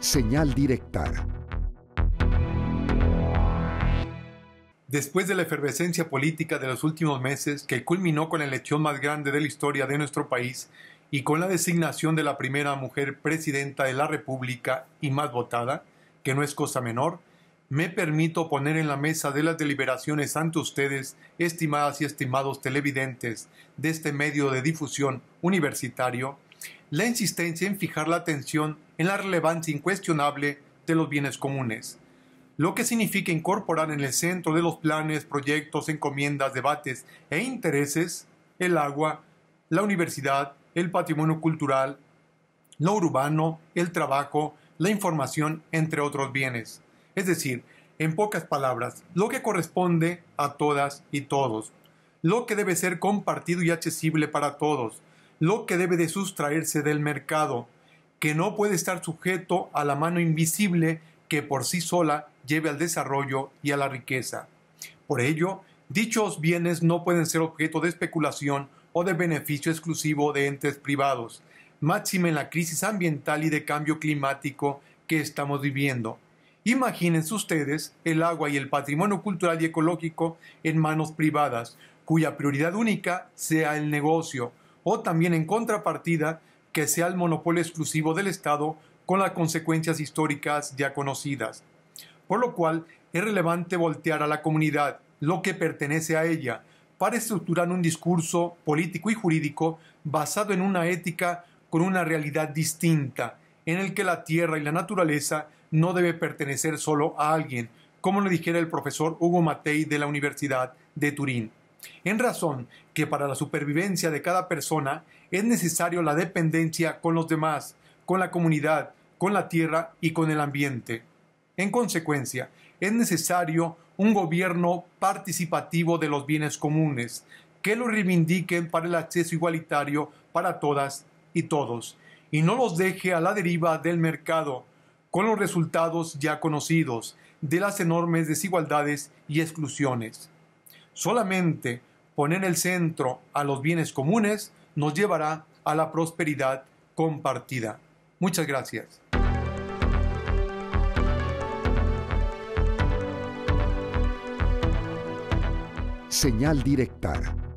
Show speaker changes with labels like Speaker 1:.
Speaker 1: Señal directa. Después de la efervescencia política de los últimos meses, que culminó con la elección más grande de la historia de nuestro país y con la designación de la primera mujer presidenta de la República y más votada, que no es cosa menor, me permito poner en la mesa de las deliberaciones ante ustedes, estimadas y estimados televidentes de este medio de difusión universitario, la insistencia en fijar la atención en la relevancia incuestionable de los bienes comunes, lo que significa incorporar en el centro de los planes, proyectos, encomiendas, debates e intereses el agua, la universidad, el patrimonio cultural, lo urbano, el trabajo, la información, entre otros bienes. Es decir, en pocas palabras, lo que corresponde a todas y todos, lo que debe ser compartido y accesible para todos, lo que debe de sustraerse del mercado, que no puede estar sujeto a la mano invisible que por sí sola lleve al desarrollo y a la riqueza. Por ello, dichos bienes no pueden ser objeto de especulación o de beneficio exclusivo de entes privados, máxima en la crisis ambiental y de cambio climático que estamos viviendo. Imagínense ustedes el agua y el patrimonio cultural y ecológico en manos privadas, cuya prioridad única sea el negocio, o también en contrapartida que sea el monopolio exclusivo del Estado con las consecuencias históricas ya conocidas. Por lo cual es relevante voltear a la comunidad, lo que pertenece a ella, para estructurar un discurso político y jurídico basado en una ética con una realidad distinta, en el que la tierra y la naturaleza no debe pertenecer solo a alguien, como lo dijera el profesor Hugo Matei de la Universidad de Turín en razón que para la supervivencia de cada persona es necesario la dependencia con los demás, con la comunidad, con la tierra y con el ambiente. En consecuencia, es necesario un gobierno participativo de los bienes comunes, que lo reivindiquen para el acceso igualitario para todas y todos, y no los deje a la deriva del mercado, con los resultados ya conocidos de las enormes desigualdades y exclusiones. Solamente poner el centro a los bienes comunes nos llevará a la prosperidad compartida. Muchas gracias. Señal directa